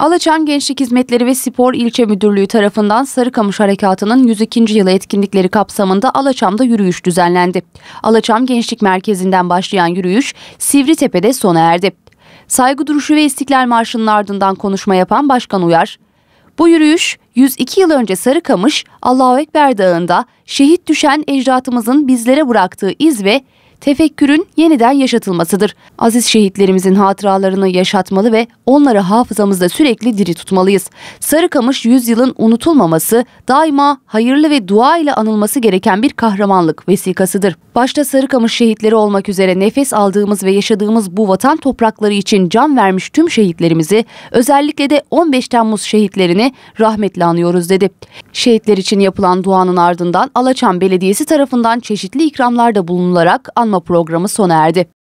Alaçam Gençlik Hizmetleri ve Spor İlçe Müdürlüğü tarafından Sarıkamış Harekatı'nın 102. yılı etkinlikleri kapsamında Alaçam'da yürüyüş düzenlendi. Alaçam Gençlik Merkezi'nden başlayan yürüyüş Sivritepe'de sona erdi. Saygı duruşu ve İstiklal Marşı'nın ardından konuşma yapan Başkan Uyar, bu yürüyüş 102 yıl önce Sarıkamış, Allahu Ekber Dağı'nda şehit düşen ecdatımızın bizlere bıraktığı iz ve tefekkürün yeniden yaşatılmasıdır. Aziz şehitlerimizin hatıralarını yaşatmalı ve onları hafızamızda sürekli diri tutmalıyız. Sarıkamış yüzyılın unutulmaması, daima hayırlı ve dua ile anılması gereken bir kahramanlık vesikasıdır. Başta Sarıkamış şehitleri olmak üzere nefes aldığımız ve yaşadığımız bu vatan toprakları için can vermiş tüm şehitlerimizi, özellikle de 15 Temmuz şehitlerini rahmetle anıyoruz dedi. Şehitler için yapılan duanın ardından Alaçam Belediyesi tarafından çeşitli ikramlarda bulunularak an. Kalma programı sona erdi.